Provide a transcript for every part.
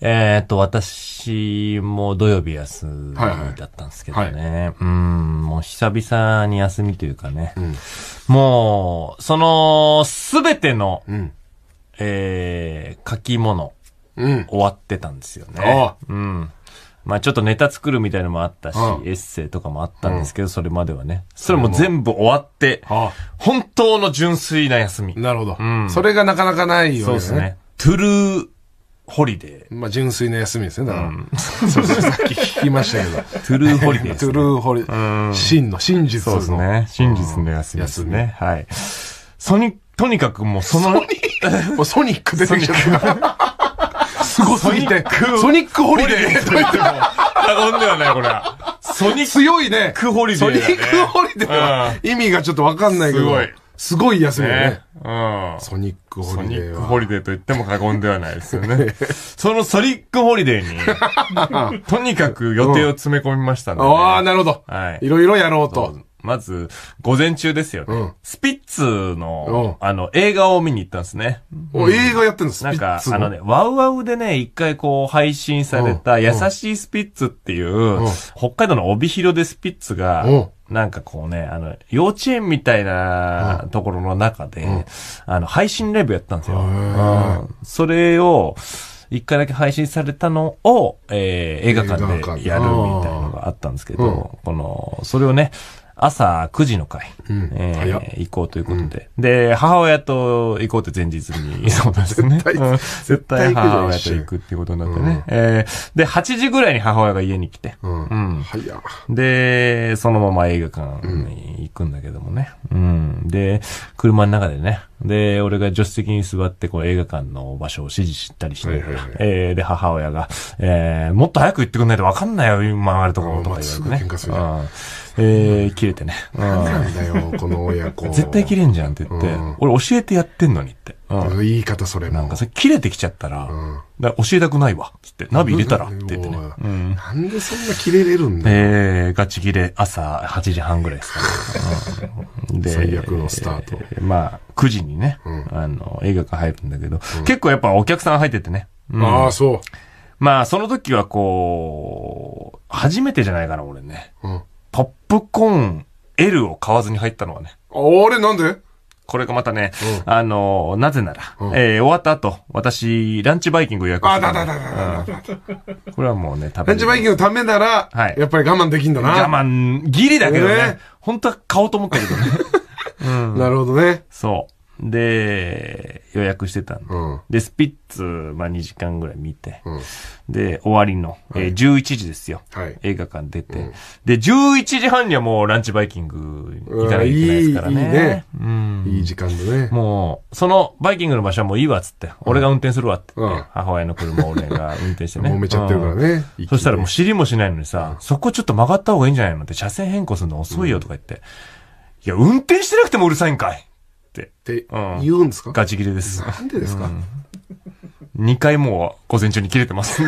えっと、私も土曜日休みだったんですけどね。はいはい、うん、もう久々に休みというかね。うん、もう、その、すべての、うん、えー、書き物、うん、終わってたんですよね。うん。まあちょっとネタ作るみたいのもあったし、うん、エッセイとかもあったんですけど、うん、それまではね。それも全部終わって、あ本当の純粋な休み。なるほど。うん、それがなかなかないよね。そうですね。トゥルーホリデー。まあ、純粋な休みですね。だから、うん、そうそう、さっき聞きましたけど。トゥルーホリデー、ね、トゥルーホリデー。真の、真実の。そうですね。真実の休みですね。うん、はい。ソニック、とにかくもうその、ック、ソニック出てきちゃった。すごすぎて。ソニックホリデーと言っても過言ではない、これは。ソニック。強いね。ソニックホリデー、ソニックホリデーは意味がちょっとわかんないけど。すごい。すごい休みね。ねうん。ソニックホリデー。ソニックホリデーと言っても過言ではないですよね。そのソニックホリデーに、とにかく予定を詰め込みましたね。ああ、なるほど。はい。いろいろやろうと。まず、午前中ですよね。うんスピッツの、あの、映画を見に行ったんですね。映画やってるんですなんか、あのね、ワウワウでね、一回こう配信された、優しいスピッツっていう北海道の帯広でスピッツがうん、なんかこうね、あの、幼稚園みたいなところの中で、あの、配信ライブやったんですよ。うんそれを、一回だけ配信されたのを、えー映画館でやるみたいなのがあったんですけど、この、それをね、朝9時の会、うん、えー、行こうということで、うん、で、母親と行こうって前日に、そうですね。絶対、母親と行くっていうことになってね、うん、えー、で、8時ぐらいに母親が家に来て、うん。うん、で、そのまま映画館に行くんだけどもね。うん、で、車の中でね、で、俺が助手席に座って、こう映画館の場所を指示したりして、はいはいはい、えー、で、母親が、えー、もっと早く行ってくんないと分かんないよ、今あるところとか言われてね。えー、切れてね。なんだよ、この親子。絶対切れんじゃんって言って、俺教えてやってんのにって。うん、言い方それも。なんかそれ切れてきちゃったら、うん、教えたくないわ。つって、ナビ入れたらって言ってね。うん、なんでそんな切れれるんだえー、ガチ切れ、朝8時半ぐらいですかね。うん、で、最悪のスタート。えー、まあ、9時にね、うん、あの、映画館入るんだけど、結構やっぱお客さん入っててね。ああ、そう。まあ、その時はこう、初めてじゃないかな、俺ね。ポップコーン L を買わずに入ったのはね。あれなんでこれがまたね、あの、なぜなら、えー、終わった後、私、ランチバイキング予約してたんだだだだだだ。これはもうね、食べランチバイキングのためなら、はい。やっぱり我慢できんだな。我慢、ギリだけどね。本当は買おうと思ったけどね。うん。なるほどね。そう。で、予約してたんで、うん、で、スピッツ、まあ、2時間ぐらい見て、うん、で、終わりの、はい、えー、11時ですよ、はい、映画館出て、うん、で、11時半にはもうランチバイキング行かなきゃいけないですからね。いいね、うん。いい時間だね。もう、そのバイキングの場所はもういいわっつって、俺が運転するわって母親の車俺が運転してね。揉めちゃってるからね。そしたらもう知りもしないのにさ、そこちょっと曲がった方がいいんじゃないのって、車線変更するの遅いよとか言って、いや、運転してなくてもうるさいんかい。。って言うんですか、うん、ガチ切れです。なんでですか、うん、?2 回も午前中に切れてます、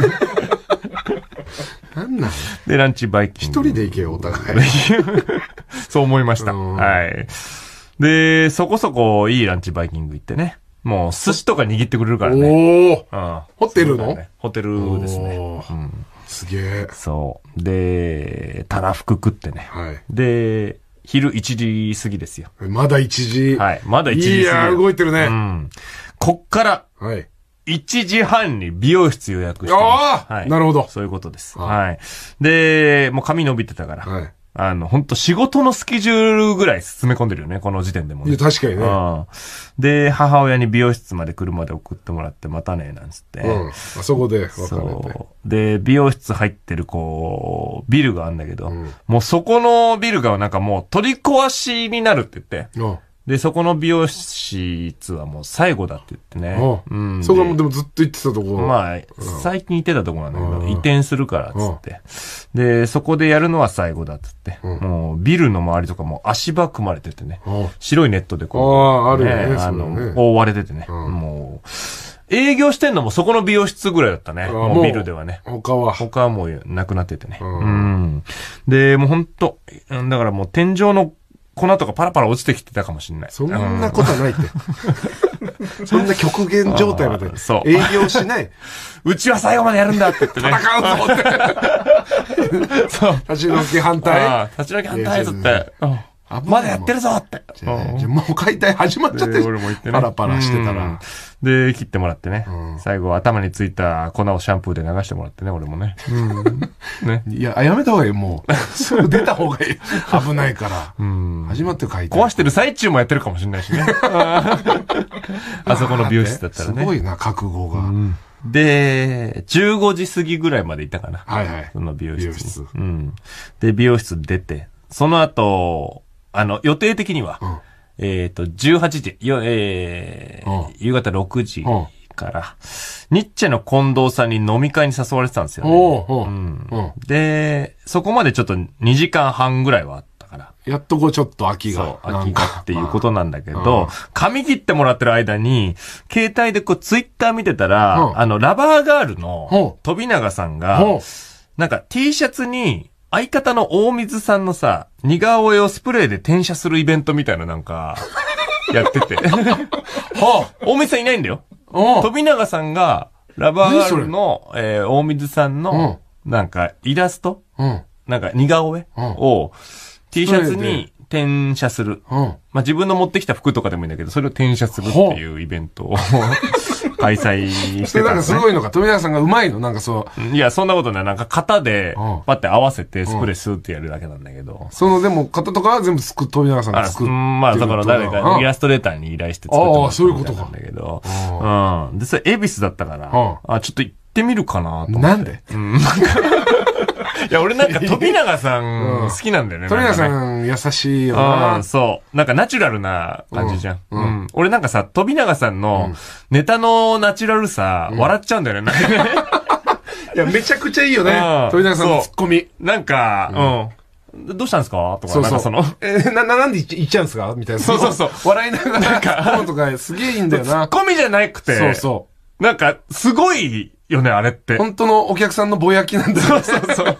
なんなんで、ランチバイキング。一人で行けよ、お互い。そう思いました。はい。で、そこそこいいランチバイキング行ってね。もう寿司とか握ってくれるからね。おうん、ホテルの、ね、ホテルですね。すげえ。そう。で、たらふく食ってね。はい、で、昼1時過ぎですよ。まだ1時。はい。まだ1時過ぎ。いや動いてるね。うん。こっから、はい。1時半に美容室予約してああ、はい、なるほど。そういうことです。はい。で、もう髪伸びてたから、はい、あの、本当仕事のスケジュールぐらい進め込んでるよね、この時点でも、いや、。確かにね。うんで、母親に美容室まで車で送ってもらって、またね、なんつって。うん。あそこで別れて。そう。で、美容室入ってる、こう、ビルがあるんだけど、もうそこのビルがなんかもう取り壊しになるって言って、うん。で、そこの美容室はもう最後だって言ってね。うん。そこはもうでもずっと行ってたとこまあ、最近行ってたとこなんだけど、移転するからっつって。で、そこでやるのは最後だっつって。もうビルの周りとかも足場組まれててね。白いネットでこう。ああ、あるね。あの、覆われててね。もう。営業してんのもそこの美容室ぐらいだったね。もうビルではね。他は。他はもうなくなっててね。うん。で、もうほんと、だからもう天井の粉とかパラパラ落ちてきてたかもしれない。そんなことないって。そんな極限状態まで営業しない。うちは最後までやるんだって言ってね。戦うぞって。そう。立ち退き反対。立ち退き反対って。まだやってるぞって。もう解体始まっちゃって俺もってね。パラパラしてたら。で、切ってもらってね。最後、頭についた粉をシャンプーで流してもらってね、俺もね。ね。いや、やめた方がいい、もう。すぐ出た方がいい。危ないから。始まって解体。壊してる最中もやってるかもしれないしね。あそこの美容室だったらね。すごいな、覚悟が。で、15時過ぎぐらいまでいたかな。はいはい。その美容室。美容室。うん。で、美容室出て、その後、あの、予定的には、えっ、と、18時、よえー、夕方6時から、ニッチェの近藤さんに飲み会に誘われてたんですよね。うんで、そこまでちょっと2時間半ぐらいはあったから。やっとこうちょっと秋が。そう、秋がっていうことなんだけど、髪切ってもらってる間に、携帯でこうツイッター見てたら、あの、ラバーガールの、飛永さんが、なんか T シャツに、相方の大水さんのさ、似顔絵をスプレーで転写するイベントみたいななんか、やってて。は あ、大水さんいないんだよ。富永さんが、ラバーガールの、えー、大水さんの、なんか、イラスト、うん、なんか、似顔絵、うん、を、T シャツに転写する。うん、まあ、自分の持ってきた服とかでもいいんだけど、それを転写するっていうイベントを 開催してた、ね、なんかすごいのか、富永さんがうまいのなんかそう。いや、そんなことない。なんか型で、パって合わせて、スプレースーってやるだけなんだけど。その、でも型とかは全部作、富永さんが作る。まあ、だから誰かイラストレーターに依頼して作ってもうったみたいなんだけど。うん。で、それ、恵比寿だったから、あ、ちょっと行ってみるかなと思って。なんでうん。いや、俺なんか富永さん好きなんだよね。富永さん優しいよな。そう。なんかナチュラルな感じじゃん。うん。俺なんかさ、富永さんのネタのナチュラルさ、笑っちゃうんだよね。いや、めちゃくちゃいいよね。富永さんのツッコミ。なんか、うん。どうしたんですかとか、そうそうその、えー、な、なんで言っちゃうんですかみたいな。そうそうそう。笑いながら、なんか、とか、すげえいいんだよな。ツッコミじゃなくて、そうそう。なんか、すごい、よね、あれって。本当のお客さんのぼやきなんだよそうそうそう。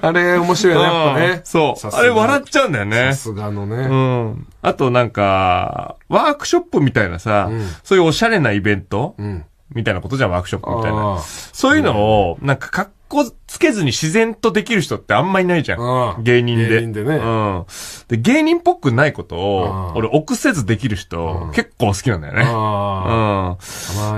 あれ、面白いね、やっぱね。そう。あれ、笑っちゃうんだよね。さすがのね。うん。あと、なんか、ワークショップみたいなさ、そういうおしゃれなイベント、うん、みたいなことじゃん、ワークショップみたいな。そういうのを、なんか、かっこつけずに自然とできる人ってあんまいないじゃん。芸人で。芸人でね。うん。で、芸人っぽくないことを、俺、臆せずできる人、結構好きなんだよね。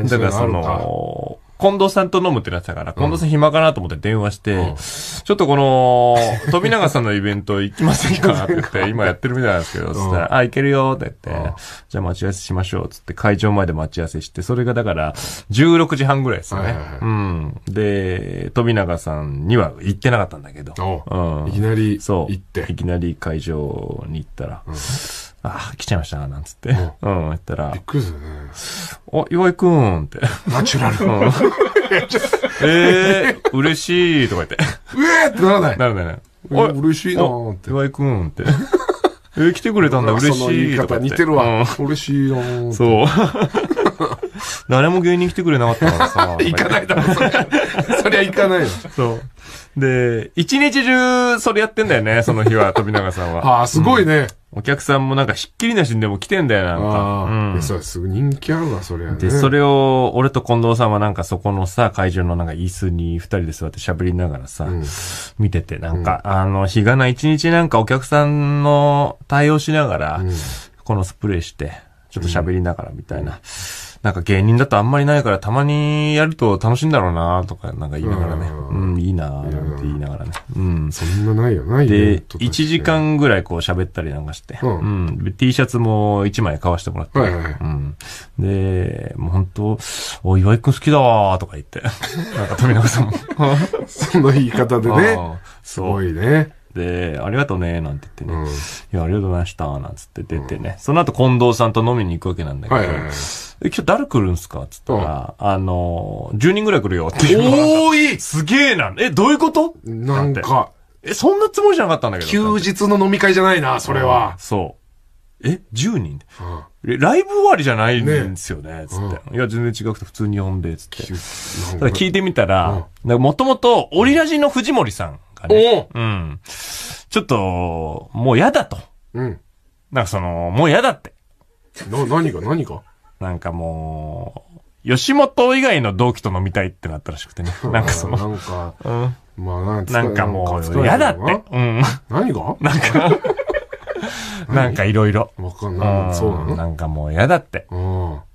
うん。だから、その、近藤さんと飲むってなってたから、近藤さん暇かなと思って電話して、うん、ちょっとこの、富永さんのイベント行きませんかって言って、今やってるみたいなんですけど、つったら、あ、行けるよって言って、じゃあ待ち合わせしましょう、つって会場まで待ち合わせして、それがだから、16時半ぐらいですよね。うん。で、富永さんには行ってなかったんだけど、うん、いきなり、そう。行って。いきなり会場に行ったら、うんあ来ちゃいましたなんつって。うん、言ったら。びっくりするね。あ、岩井くんって。ナチュラル。うん、ええ嬉しいとか言って。うえってならない。ならない。あ嬉しいなーって。岩井くんって。え来てくれたんだ、嬉しいとかって。似てるわ。嬉しいなーそう。誰も芸人来てくれなかったからさ。行かないだろ、それ。そりゃ行かないよ。そう。で、一日中、それやってんだよね、その日は、富永さんは。ああ、すごいね。お客さんもなんかひっきりなしにでも来てんだよ、なんか。うん、そうすご人気あるわ、それ、ね、で、それを、俺と近藤さんはなんかそこのさ、会場のなんか椅子に二人で座って喋りながらさ、うん、見てて、なんか、うん、あの、日がな一日なんかお客さんの対応しながら、このスプレーして、ちょっと喋りながらみたいな。なんか芸人だとあんまりないから、たまにやると楽しいんだろうなとか、なんか言いながらね。うん、いいなって言いながらね。うん。そんなないよ、ないよ。で、1時間ぐらいこう喋ったりなんかして、うん。T シャツも1枚買わしてもらって、うん。で、もう本当お、岩井くん好きだわとか言って、なんか富永さんも。その言い方でね。すごいね。、ありがとうね、なんて言ってね、うん、いや、ありがとうございました、なんつって出てね、うん、その後近藤さんと飲みに行くわけなんだけど、はいはいはい、え、今日誰来るんすかつったら、あのー、10人ぐらい来るよってい多いすげえな。え、どういうことなんか。え、そんなつもりじゃなかったんだけど。休日の飲み会じゃないな、それは。そう。え ?10 人、うん、ライブ終わりじゃないんですよね、ねつって、うん、いや、全然違くて普通に呼んで、つって。聞いてみたら、もともと、オリラジの藤森さんかね。うん。ちょっと、もう嫌だと。うん。なんかその、もう嫌だって。な、何が何がなんかもう、吉本以外の同期と飲みたいってなったらしくてね。なんかその。なんか、うん。まあなんなんかもう、嫌だって。うん。何がなんか、なんかいろいろ。わかんない。そうなのなんかもう嫌だって。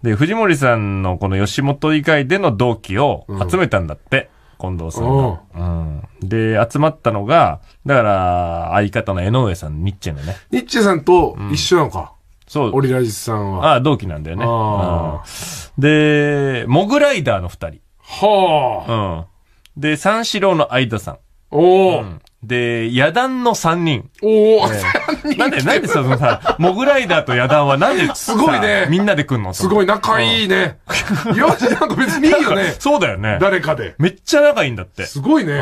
で、藤森さんのこの吉本以外での同期を集めたんだって。近藤さんが。うん。で、集まったのが、だから、相方の江上さん、ニッチェのね。ニッチェさんと一緒なのか。うん、そう。オリラジスさんは。ああ、同期なんだよね。うん。で、モグライダーの二人。はあ。うん。で、三四郎の相田さん。おお、うん、で、野団の3人。おお、えなんで、なんでさ、そのさ、モグライダーと野団はなんで、すごいね。みんなで来んのすごい、仲いいね。いや、よし、なんか別にいいよね。そうだよね。誰かで。めっちゃ仲いいんだって。すごいね。うん。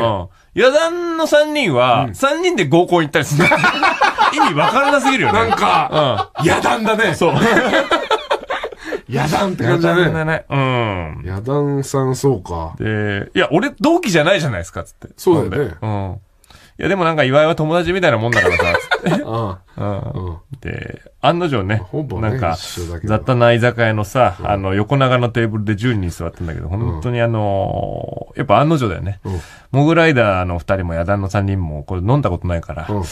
野団の3人は、うん、3人で合コン行ったりする。意味わからなすぎるよね。なんか、うん。野団だね。そう。野団って感じだね。野団だね。うん。野団さん、そうか。で、いや、俺、同期じゃないじゃないですか、つって。そうだよね。うん。いやでもなんか岩井は友達みたいなもんだからさ、つって。うん。で、案の定ね、ほぼねなんか雑多な居酒屋のさ、あの、横長のテーブルで10人座ってんだけど、本当にあのーやっぱ案の定だよね。うんモグライダーの2人も野団の3人も、これ飲んだことないから、うん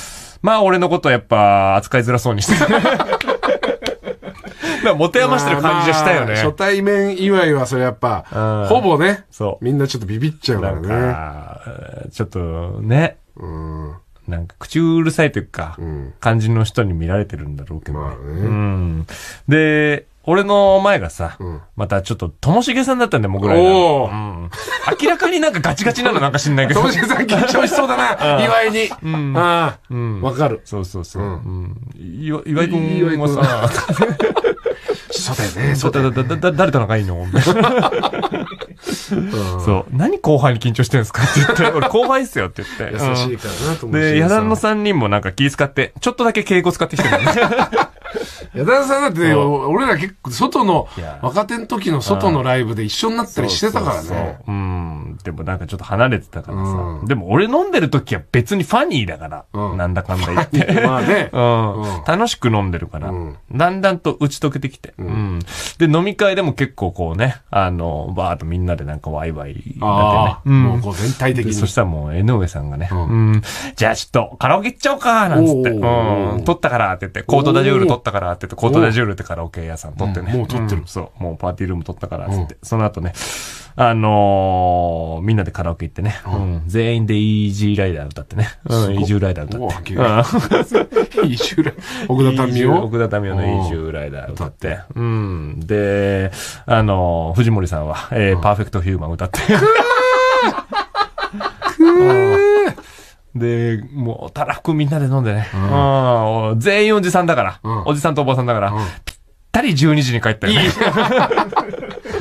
まあ俺のことやっぱ扱いづらそうにして 持て余してる感じがしたよね。初対面祝いはそれやっぱ、うんほぼね、そうみんなちょっとビビっちゃうからね。ちょっとね、うん、なんか口うるさいというか、感じの人に見られてるんだろうけどね。で、俺の前がさ、またちょっと、ともしげさんだったんで、もぐらいう明らかになんかガチガチなのなんか知んないけど。ともしげさん緊張しそうだな、岩井に。うん。ああ、うん。わかる。そうそうそう。岩井君もさ、そうだよね。そうだよね。だ、だ、だ、誰と仲いいのそう、何後輩に緊張してるんですかって言って、俺後輩っすよって言って。優しいからなと思って。で、矢田の3人もなんか気使って、ちょっとだけ敬語使ってきてる、ね。矢田さんだって、俺ら結構、外の、若手の時の外のライブで一緒になったりしてたからね。そううん。でもなんかちょっと離れてたからさ。でも俺飲んでる時は別にファニーだから。うん、なんだかんだ言って。まあね、うん。楽しく飲んでるから、だんだんと打ち解けてきて。うん。で、飲み会でも結構こうね、あの、バーっとみんなでなんかワイワイなってね。もうこう全体的に。そしたらもう江上さんがね、じゃあちょっとカラオケ行っちゃおうかなんつって、うん、撮ったからって言って、コートダジュール撮ったからって言って、コートダジュールってカラオケ屋さん撮ってね。もう撮ってる。そう、もうパーティールーム撮ったからってって、その後ね、あのー、みんなでカラオケ行ってね、うん、全員でイージーライダー歌ってね、うん、イージューライダー歌って。イージューライダー奥田民生奥田民生のイージューライダー歌って、うん。で、あのー、藤森さんは、えー、パーフェクトヒューマン歌って。で、もう、たらふくみんなで飲んでね。うん、全員おじさんだから、うん、おじさんとおばさんだから、うん、ぴったり12時に帰ったよね。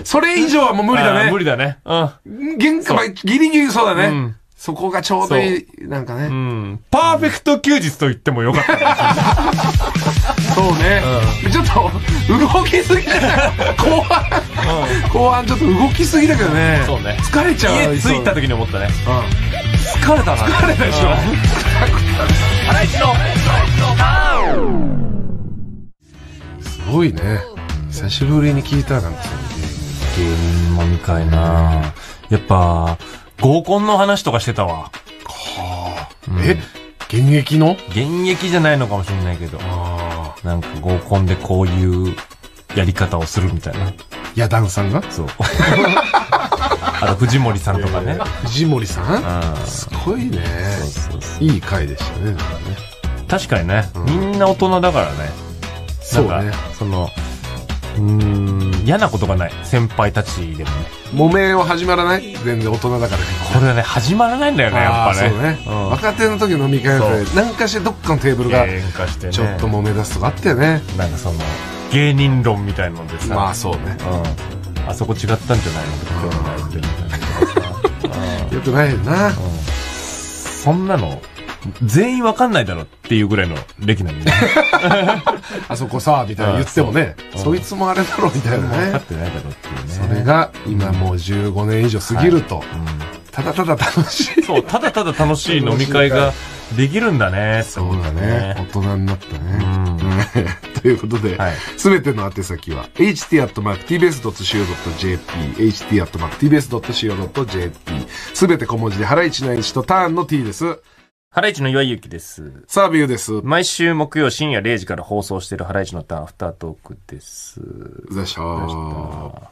それ以上はもう無理だね。無理だね。うん。限界、まあ、ギリギリそうだね。うんそこがちょうどいい、なんかね。うん。パーフェクト休日と言ってもよかった。そうね、うん、ちょっと、動きすぎじゃない後半、うん、後半ちょっと動きすぎだけどね。そうね。疲れちゃう。家着いた時に思ったね。うん。疲れたな。疲れたでしょ。ハライチの、すごいね。久しぶりに聞いたなんて。芸人飲み会なやっぱ、合コンの話とかしてたわ。はあ、うんえ現役の現役じゃないのかもしれないけど、あなんか合コンでこういうやり方をするみたいな。や、ダンさんがそう。あと藤森さんとかね。藤森さんすごいねそうそうそういい回でしたね。なんかね確かにね、うんみんな大人だからね。そうねなんか、その、うん嫌なことがない先輩たちでもね木綿は始まらない全然大人だからねこれはね始まらないんだよねやっぱねそうね、うん、若手の時飲み会で何かしらどっかのテーブルがちょっと揉め出すとかあったよねなんかその芸人論みたいのでさまあそうね、うん、あそこ違ったんじゃないのとか興味ないってみたいな よくないよな、うん、そんなの全員わかんないだろっていうぐらいの歴なんでね。あそこさ、みたいな言ってもね、そいつもあれだろ、みたいなね。分かってないだろっていうね。それが今もう15年以上過ぎると、ただただ楽しい。そう、ただただ楽しい飲み会ができるんだね、そうだね。大人になったね。ということで、すべての宛先は、ht.tbs.co.jp、ht.tbs.co.jp、すべて小文字で、原市内市とターンの t です。ハライチの岩井ゆきです。サービューです。毎週木曜深夜0時から放送しているハライチのターンアフタートークです。でしょ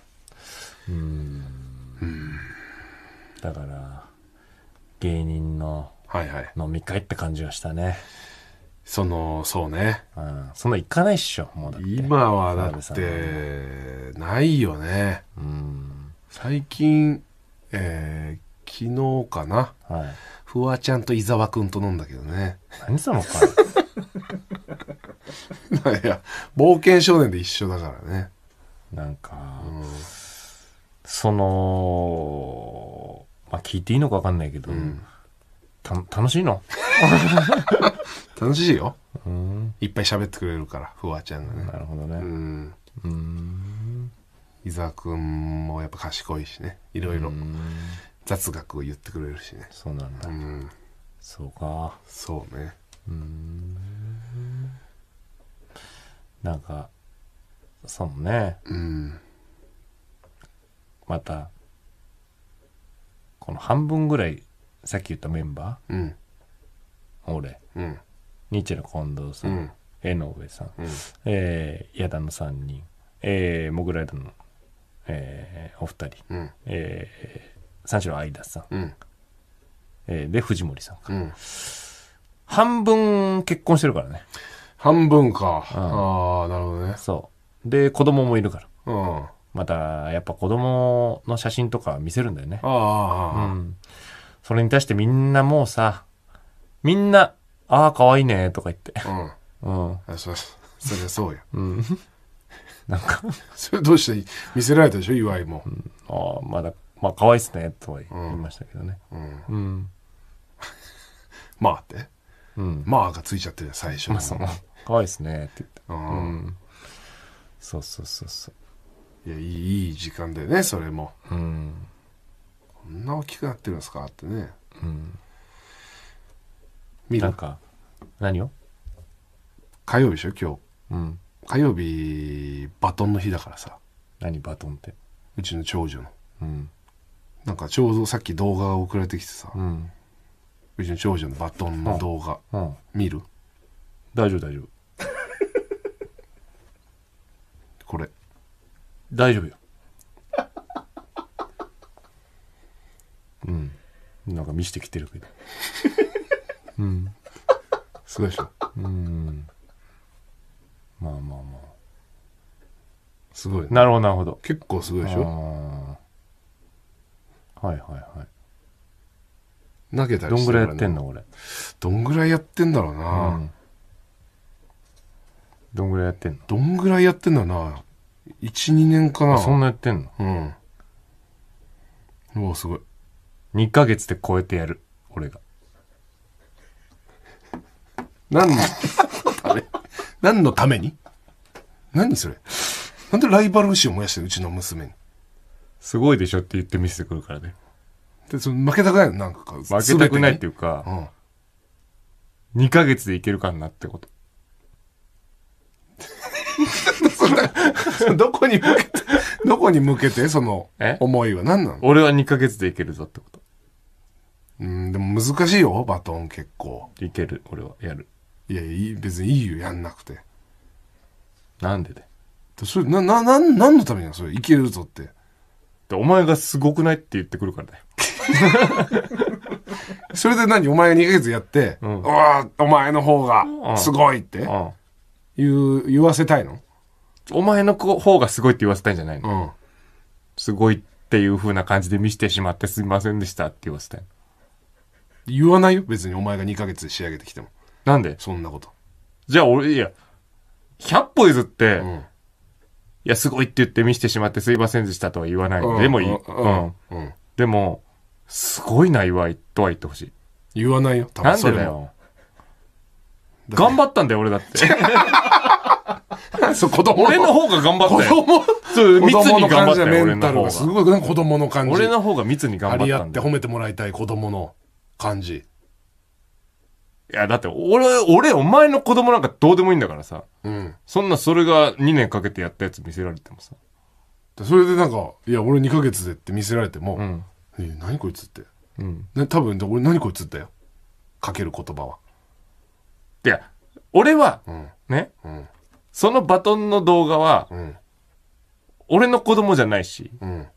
うん。だから、芸人の飲み会って感じがしたね。はいはい、その、そうね。うん。そんな行かないっしょ、もうだって。今はだって、ないよね。うん。最近、えー、昨日かな、はい、フワちゃんと伊沢くんと飲んだけどね何その会いや冒険少年で一緒だからねなんか、うん、そのまあ聞いていいのか分かんないけど、うん、た楽しいの 楽しいよ、うん、いっぱい喋ってくれるからフワちゃんがねなるほどねうんうん伊沢くんもやっぱ賢いしねいろいろ雑学を言ってくれるしねそうなんだ、うん、そうかそうねうんなんかそうねうんまたこの半分ぐらいさっき言ったメンバー、うん、俺、うん、ニッチェの近藤さん、うん、江上さん、うん、えー、矢田の3人、えー、モグライダーの、えー、お二人、うん、えー三四郎相田さん、うん、えー、で藤森さんか、うん、半分結婚してるからね半分か、うん、ああなるほどねそうで子供もいるから、うん、またやっぱ子供の写真とか見せるんだよねああ、うん、それに対してみんなもうさみんな「ああかわいいね」とか言ってうん、うん、そりゃそうやうん、なんかそれどうして見せられたでしょ岩井も、うん、ああまだまあかわいっすねとは言いましたけどね。うん。うん、まあって。うん。まあがついちゃってる最初まあその、かわいいっすねって言って。うん。そうそうそうそう。いや、いい、いい時間だよね、それも。うん。こんな大きくなってるんですかってね。うん。見るなんか、何を火曜日でしょ、今日。うん。火曜日、バトンの日だからさ。何バトンって。うちの長女の。うん。なんかちょうどさっき動画が送られてきてさ、うん、うちの長女のバトンの動画、うん、見る大丈夫大丈夫 これ大丈夫よ うんなんか見してきてるけど うんすごいでしょうんまあまあますごいなるほどなるほど結構すごいでしょあはいはいはい投げたりどんぐらいやってんの俺どんぐらいやってんだろうな、うんどんぐらいやってんのどんぐらいやってんだな12年かなそんなやってんのうんうわすごい2ヶ月で超えてやる俺が何のため何のために何それなんでライバル心を燃やしてるうちの娘にすごいでしょって言って見せてくるからね。でその負けたくないのなんか負けたくないっていうか、うん2ヶ月でいけるかなってこと。そ どこに向けて、どこに向けてその思いは何なの俺は2ヶ月でいけるぞってこと。うん、でも難しいよ、バトン結構。いける、俺は。やる。いや、いい、別にいいよ、やんなくて。なんでで。それ、な、な、なん、のためにのそれ、いけるぞって。お前がすごくないって言ってくるからだよ。それで何お前エイズやって、うん、お前の方がすごいって言う言わせたいのお前の方がすごいって言わせたいんじゃないの、うん、すごいっていう風な感じで見せてしまってすみませんでしたって言わせたい言わないよ別にお前が2ヶ月で仕上げてきてもなんでそんなことじゃあ俺いや100歩譲って、うんいや、すごいって言って見せてしまってすいませんでしたとは言わない。でもいい。うん。でも、すごいな、祝いとは言ってほしい。言わないよ、多分なんでだよ。頑張ったんだよ、俺だって。そう子供俺の方が頑張ったよ。子供そう密に頑張ったよ、俺の方が。すごい、子供の感じ。俺の方が密に頑張ったありあって褒めてもらいたい子供の感じ。いや、だって俺、俺、お前の子供なんかどうでもいいんだからさ。うん。そんなそれが2年かけてやったやつ見せられてもさ。それでなんか、いや、俺2ヶ月でって見せられても、うん。え何こいつって。うん。ね、多分、俺何こいつだよ。かける言葉は。いや、俺は、うん。ね、うん。そのバトンの動画は、うん。俺の子供じゃないし、うん。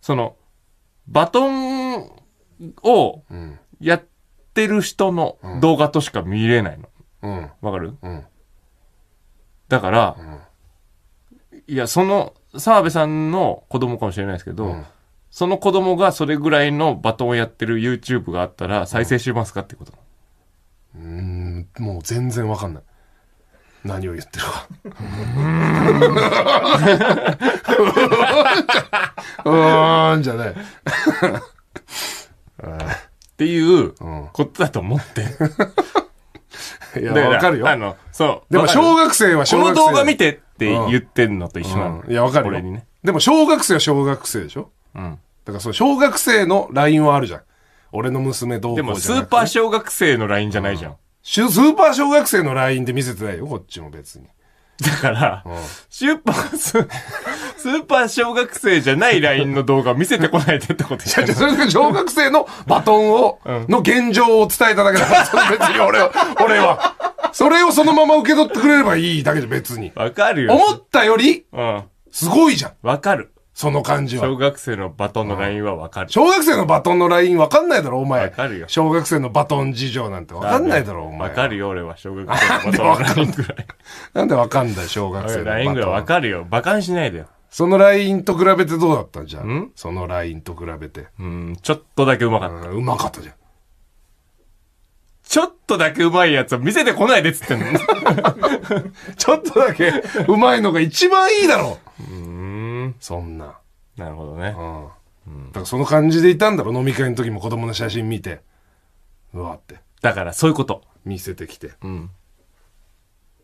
その、バトンをうん。やっってる人の動画としか見れないの。わ、うん、かる、うん、だから、うん、いや、その、澤部さんの子供かもしれないですけど、その子供がそれぐらいのバトンをやってる YouTube があったら再生しますかってこと。うん、もう全然わかんない。何を言ってるか。うーんじゃない。っていうことだと思って。いや、わかるよ。あの、そう。でも小学生は小学生。この動画見てって言ってんのと一緒なの。うんうん、いや、わかるよ。ね、でも小学生は小学生でしょうん。だからその小学生の LINE はあるじゃん。俺の娘どうこうでもスーパー小学生の LINE じゃないじゃん。うん、スーパー小学生の LINE で見せてないよ、こっちも別に。だから、出版ス、スーパー小学生じゃない LINE の動画を見せてこないでってことじゃん。それ小学生のバトンを、の現状を伝えただけだから、別に俺は、俺は。それをそのまま受け取ってくれればいいだけで別に。わかるよ。思ったより、うん。すごいじゃん。わかる。その感じは。小学生のバトンのラインはわかる。小学生のバトンのラインわかんないだろ、お前。わかるよ。小学生のバトン事情なんてわかんないだろ、お前。わかるよ、俺は。小学生のバトンのラインらい。なんでわかんだ、小学生のバトン。ラインぐらいわかるよ。バカにしないでよ。そのラインと比べてどうだったじゃんそのラインと比べて。うん、ちょっとだけうまかった。うまかったじゃん。ちょっとだけうまいやつを見せてこないでっつってんの。ちょっとだけうまいのが一番いいだろ。うんそんな。なるほどねう。ん。だからその感じでいたんだろ、飲み会の時も子供の写真見て。うわって。だからそういうこと。見せてきて。うん。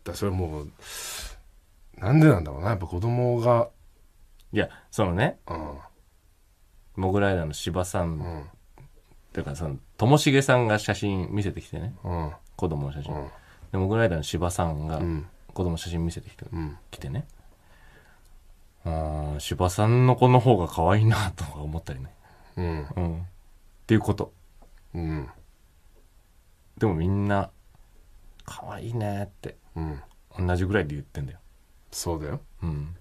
だそれもう、なんでなんだろうな。やっぱ子供が、いや、そのね、うん。モグライダーの芝さん、んだからその、ともしげさんが写真見せてきてね、うん。子供の写真。うんで、モグライダーの芝さんが、ん子供の写真見せてきて,、うん。きてね、うん、芝さんの子の方が可愛いなとか思ったりね。うん。うん。っていうこと。うん。でもみんな、可愛いねって、うん。同じぐらいで言ってんだよ。そうだよ。うん。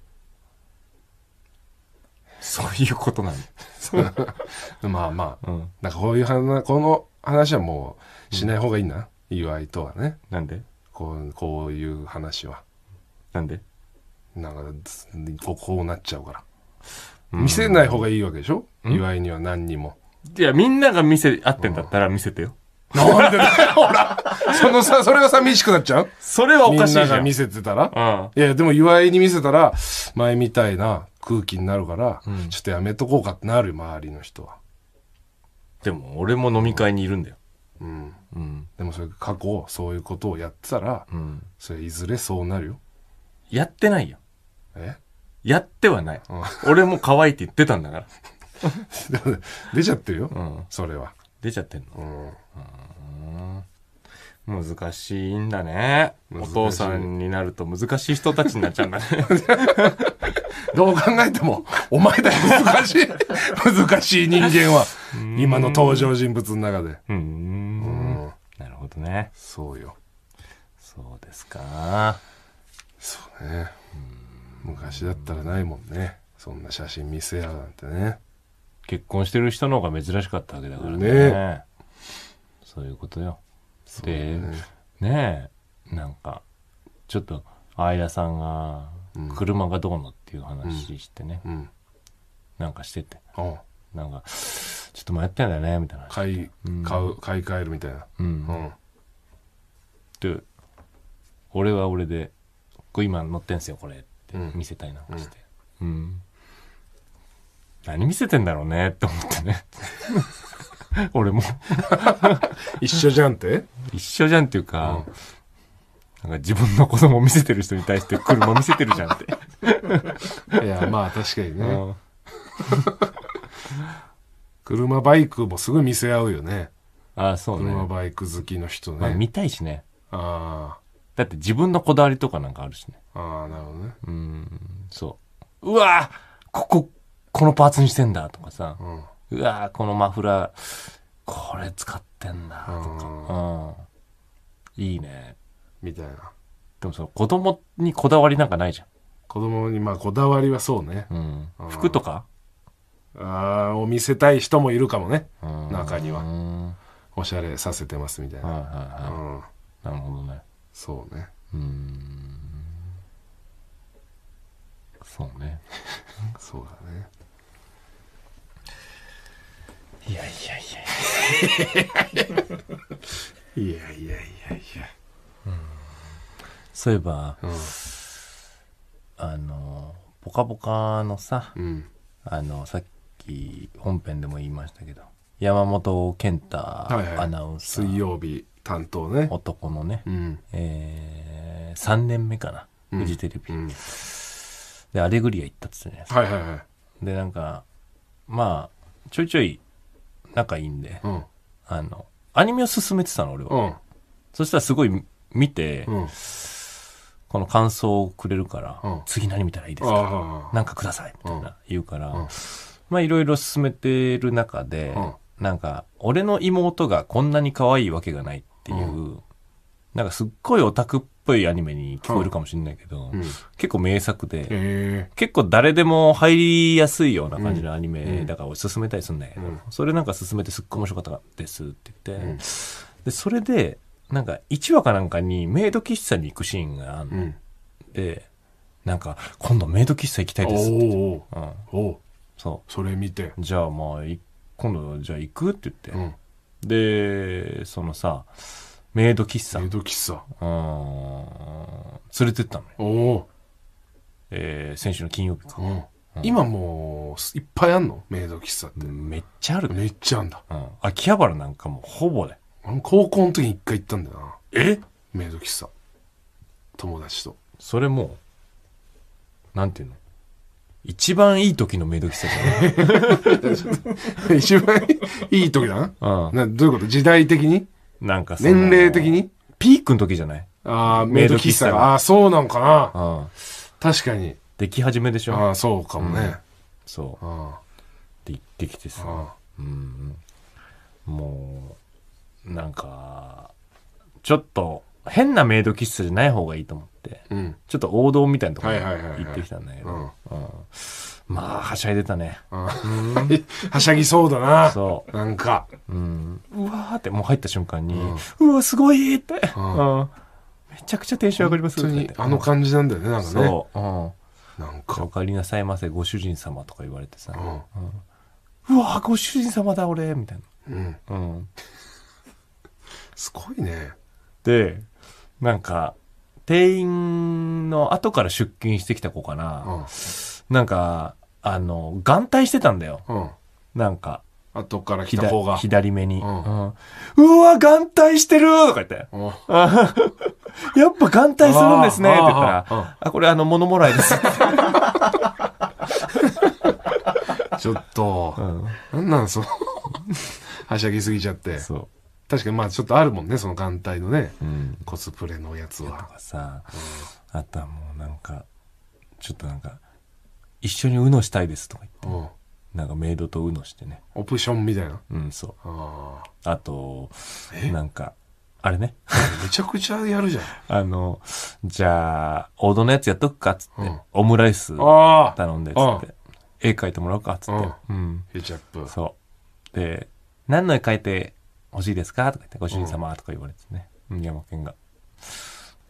そういうことなんだ。まあまあ、うん。なんかこういう話、この話はもうしない方がいいな。祝いとはね。なんでこう、こういう話は。なんでなんかこうなっちゃうから、見せない方がいいわけでしょ、うん、岩井には何にもいやみんなが見せ合ってんだったら見せてよ、うん、なんでだよほらそのさそれが寂しくなっちゃうそれはおかしいじゃんみんなが見せてたら、うん、いやでも岩井に見せたら前みたいな空気になるから、うん、ちょっとやめとこうかってなる周りの人はでも俺も飲み会にいるんだよ、うん、うん、でもそれ過去そういうことをやってたら、うん、それいずれそうなるよやってないよやってはない。俺も可愛いって言ってたんだから。出ちゃってるよ、うん、それは。出ちゃってんの。うん、難しいんだね。お父さんになると難しい人たちになっちゃうんだね。どう考えても、お前だよ、難しい。難しい人間は。今の登場人物の中で。うん。なるほどね。そうよ。そうですか。そうね。昔だったらないもんねそんな写真見せやなんてね結婚してる人の方が珍しかったわけだからねねそういうことよ、ね、でねえなんかちょっと相田さんが車がどうのっていう話してね、うんうん、なんかしててなんかちょっと迷ってんだよねみたいな買い、うん、買う買い替えるみたいなうん、うんで俺は俺で今乗ってんすよこれって見せたいなして、うん、うん、何見せてんだろうねって思ってね 俺も一緒じゃんって一緒じゃんっていうか、うん、なんか自分の子供を見せてる人に対して車見せてるじゃんっていやまあ確かにね、車バイクもすぐ見せ合うよねああそうね車バイク好きの人ね、まあ、見たいしねああだって自分のこだわりとかなんかあるしねああ、なるほどね。うん、そう。うわここ、このパーツにしてんだとかさ、うん、うわこのマフラー、これ使ってんだとか、うん、いいね。みたいな。でもその子供にこだわりなんかないじゃん。子供に、まあこだわりはそうね。うん、服とかああ、を見せたい人もいるかもね。中には。おしゃれさせてますみたいな。はいはいはい。うん、なるほどね。そうね。うん。そうね そうだねいやいやいやいやいやいやいやいや、うん、そういえば、うん、あの「ぽかぽか」のさ、うん、あのさっき本編でも言いましたけど山本健太アナウンサー、はいはい、水曜日担当ね男のね、うん、えー、3年目かなフジテレビ、うんで、アレグリア行ったっつってね。はいはいはい。で、なんか、まあ、ちょいちょい仲いいんで、うん、あの、アニメを進めてたの、俺は。うん、そしたらすごい見て、うん、この感想をくれるから、次何見たらいいですかなんかください、みたいな言うから、まあ、いろいろ進めてる中で、なんか、俺の妹がこんなに可愛いわけがないっていう、なんかすっごいオタクっぽいアニメに聞こえるかもしれないけど、うん、結構名作で、えー、結構誰でも入りやすいような感じのアニメだからおすすめたりするんだけど、それなんか勧めてすっごい面白かったですって言って、で、それで、なんか1話かなんかにメイド喫茶に行くシーンがあるの、で、なんか、今度メイド喫茶行きたいですって。うん、そう。それ見て。じゃあまあ、今度、じゃあ行くって言って。うん、で、そのさ、メイド喫茶。メイド喫茶。うん。連れてったのよ。おえー、先週の金曜日か。うん今もう、いっぱいあんのメイド喫茶って。めっちゃあるね。めっちゃあんだ。うん。秋葉原なんかもうほぼね。高校の時に一回行ったんだよな。えメイド喫茶。友達と。それもう、なんていうの一番いい時のメイド喫茶じ 一番いい時だなうん。などういうこと時代的になんか年齢的にピークの時じゃないああ、メイド喫茶が。ああ、そうなんかな。確かに。でき始めでしょ。ああ、そうかもね。うん、そう。あって言ってきてさ。うん。もう、なんか、ちょっと、変なメイド喫茶じゃない方がいいと思って、うん、ちょっと王道みたいなところに行ってきたんだけど、うん。まあはしゃいでたねはしゃぎそうだなそうなんか、うん、うわーってもう入った瞬間に、うわすごいって、うんめちゃくちゃテンション上がります本当にあの感じなんだよねなんかねそう、うん、なんかお帰りなさいませご主人様とか言われてさ、うん、うわご主人様だ俺みたいなうん、うん、すごいねでなんか店員の後から出勤してきた子かな、うんなんか、あの、眼帯してたんだよ。うん。なんか、後から来た方が。左目に。ううんうわ、眼帯してるとか言って。うん やっぱ眼帯するんですねって言ったああら、あ、これあの、物もらいです。ちょっうと、んなんなんそのはしゃぎすぎちゃって。そ確かにまあちょっとあるもんね、その眼帯のね、う。ん。コスプレのやつとは。かさ、あとはもうなんか、ちょっとなんか、一緒に UNO したいですとか言って、なんかメイドと UNO してね。オプションみたいな。うん、そう。ああと、なんか、あれね。めちゃくちゃやるじゃん。あの、じゃあ、王道のやつやっとくかっつって、うんオムライス頼んでっつって、絵描いてもらおうかっつって、うん。ケチャップ。そう。で、何の絵描いて欲しいですかとか言って、ご主人様とか言われてね。うん、山県が。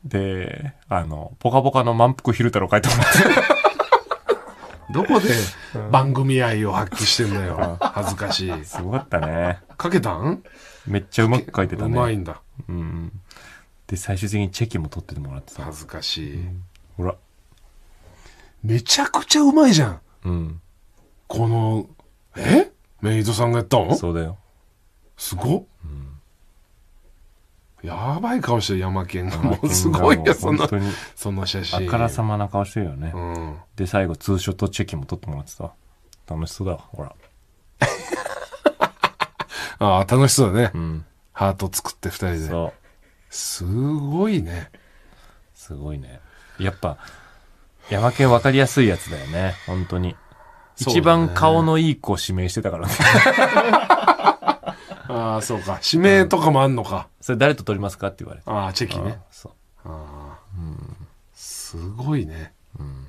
で、あの、ぽかぽか」の満腹昼太郎描いてもらって。どこで番組愛を発揮してんだよ。恥ずかしい。すごかったね。かけたんめっちゃうまく書いてたね。うまいんだ。うん。で、最終的にチェキも取っててもらってた。恥ずかしい。うん、ほら。めちゃくちゃうまいじゃん。うん。この、えメイドさんがやったのそうだよ。すごっ。うんやばい顔してるヤマケンがもうすごいよそのその写真あからさまな顔してるよね、うん、で最後ツーショットチェキも撮ってもらってた楽しそうだわほら ああ楽しそうだね、うん、ハート作って二人ですごいねすごいねやっぱヤマケン分かりやすいやつだよね本当に、ね、一番顔のいい子指名してたからね ああ、そうか。指名とかもあんのか。それ誰と取りますかって言われて。ああ、チェキね。そう。ああ。すごいね。うん。